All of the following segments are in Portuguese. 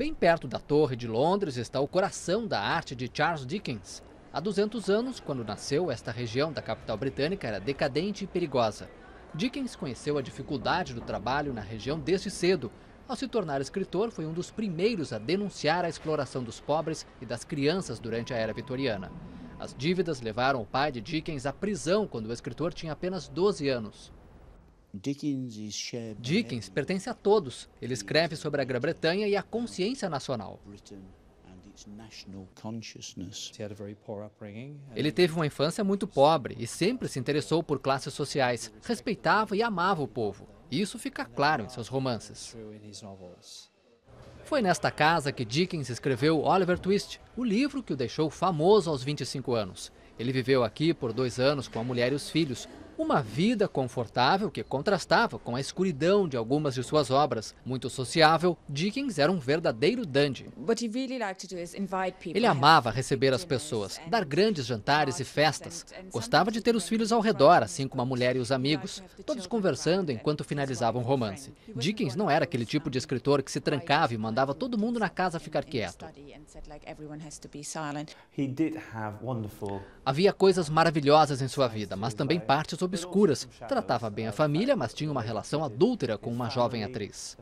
Bem perto da Torre de Londres está o coração da arte de Charles Dickens. Há 200 anos, quando nasceu, esta região da capital britânica era decadente e perigosa. Dickens conheceu a dificuldade do trabalho na região desde cedo. Ao se tornar escritor, foi um dos primeiros a denunciar a exploração dos pobres e das crianças durante a era vitoriana. As dívidas levaram o pai de Dickens à prisão quando o escritor tinha apenas 12 anos. Dickens pertence a todos. Ele escreve sobre a Grã-Bretanha e a consciência nacional. Ele teve uma infância muito pobre e sempre se interessou por classes sociais, respeitava e amava o povo. Isso fica claro em seus romances. Foi nesta casa que Dickens escreveu Oliver Twist, o livro que o deixou famoso aos 25 anos. Ele viveu aqui por dois anos com a mulher e os filhos, uma vida confortável que contrastava com a escuridão de algumas de suas obras. Muito sociável, Dickens era um verdadeiro dandy. Ele amava receber as pessoas, dar grandes jantares e festas. Gostava de ter os filhos ao redor, assim como a mulher e os amigos, todos conversando enquanto finalizavam um romance. Dickens não era aquele tipo de escritor que se trancava e mandava todo mundo na casa ficar quieto. Havia coisas maravilhosas em sua vida, mas também partes obscuras. Tratava bem a família, mas tinha uma relação adúltera com uma jovem atriz.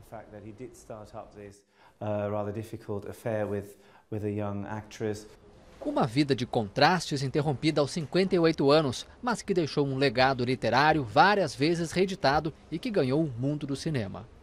Uh, uma vida de contrastes interrompida aos 58 anos, mas que deixou um legado literário várias vezes reeditado e que ganhou o mundo do cinema.